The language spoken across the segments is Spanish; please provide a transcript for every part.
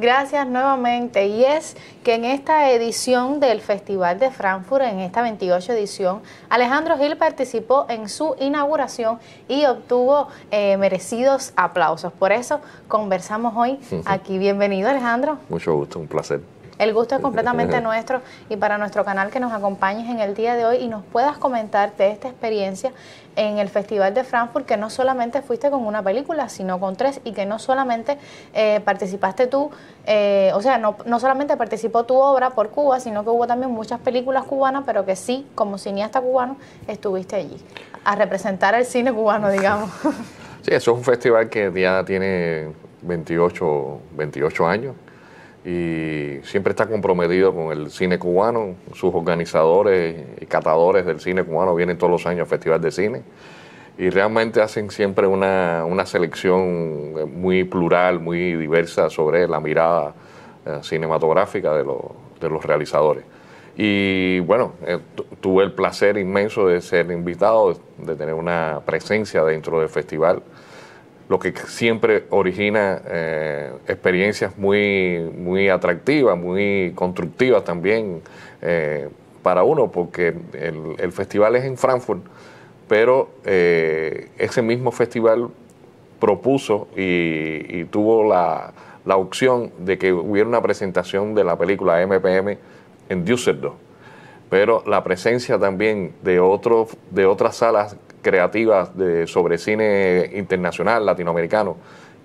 Gracias nuevamente. Y es que en esta edición del Festival de Frankfurt, en esta 28 edición, Alejandro Gil participó en su inauguración y obtuvo eh, merecidos aplausos. Por eso conversamos hoy aquí. Bienvenido, Alejandro. Mucho gusto, un placer. El gusto es completamente nuestro y para nuestro canal que nos acompañes en el día de hoy y nos puedas comentarte esta experiencia en el Festival de Frankfurt, que no solamente fuiste con una película, sino con tres, y que no solamente eh, participaste tú, eh, o sea, no, no solamente participó tu obra por Cuba, sino que hubo también muchas películas cubanas, pero que sí, como cineasta cubano, estuviste allí, a representar el cine cubano, digamos. Sí, eso es un festival que ya tiene 28, 28 años y siempre está comprometido con el cine cubano. Sus organizadores y catadores del cine cubano vienen todos los años al Festival de Cine y realmente hacen siempre una, selección muy plural, muy diversa sobre la mirada eh, cinematográfica de, los realizadores. Y bueno, eh, tuve el placer inmenso de ser invitado, de tener una presencia dentro del festival lo que siempre origina eh, experiencias muy, muy atractivas, muy constructivas también eh, para uno, porque el, festival es en Frankfurt, pero eh, ese mismo festival propuso y, tuvo la, opción de que hubiera una presentación de la película MPM en Düsseldorf, pero la presencia también de, de otras salas creativas de, sobre cine internacional, latinoamericano,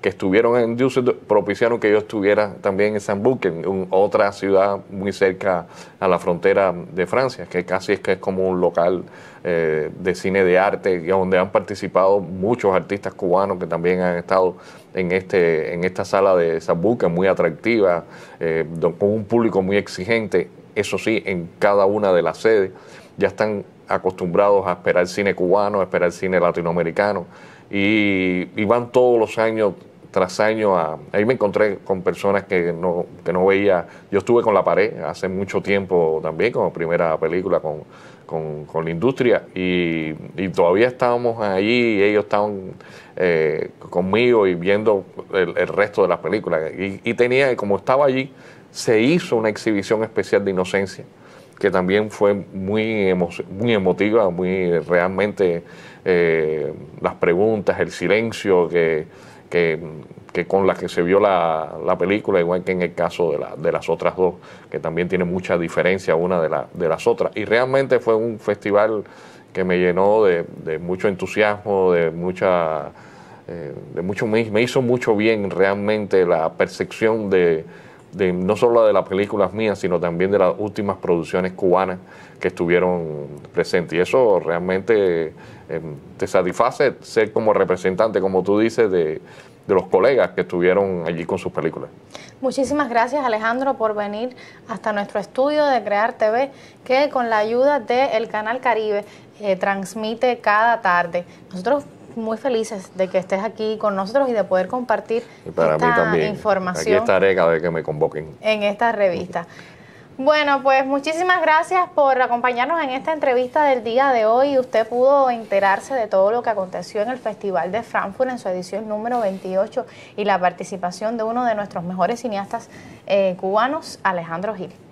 que estuvieron en Düsseldorf, propiciaron que yo estuviera también en San buken otra ciudad muy cerca a la frontera de Francia, que casi es que es como un local eh, de cine de arte, donde han participado muchos artistas cubanos que también han estado en, este, en esta sala de San Buque, muy atractiva, eh, con un público muy exigente, eso sí, en cada una de las sedes. Ya están acostumbrados a esperar cine cubano, a esperar cine latinoamericano, y, van todos los años tras año a, ahí me encontré con personas que no, que no veía, yo estuve con La Pared hace mucho tiempo también, como primera película con, la industria, y, todavía estábamos allí, y ellos estaban eh, conmigo y viendo el, resto de las películas, y, y tenía, como estaba allí, se hizo una exhibición especial de inocencia que también fue muy, muy emotiva, muy realmente eh, las preguntas, el silencio que, con la que se vio la, película, igual que en el caso de, las otras dos, que también tiene mucha diferencia una de, la, de las otras. Y realmente fue un festival que me llenó de, mucho entusiasmo, de mucha... Eh, de mucho, me hizo mucho bien realmente la percepción de, no solo de las películas mías, sino también de las últimas producciones cubanas que estuvieron presentes. Y eso realmente eh, te satisface ser como representante, como tú dices, de, los colegas que estuvieron allí con sus películas. Muchísimas gracias Alejandro por venir hasta nuestro estudio de Crear TV, que con la ayuda del canal Caribe eh, transmite cada tarde. Nosotros muy felices de que estés aquí con nosotros y de poder compartir para esta información. Aquí estaré cada vez que me convoquen. En esta revista. Bueno, pues muchísimas gracias por acompañarnos en esta entrevista del día de hoy. Usted pudo enterarse de todo lo que aconteció en el Festival de Frankfurt en su edición número 28 y la participación de uno de nuestros mejores cineastas eh, cubanos, Alejandro Gil.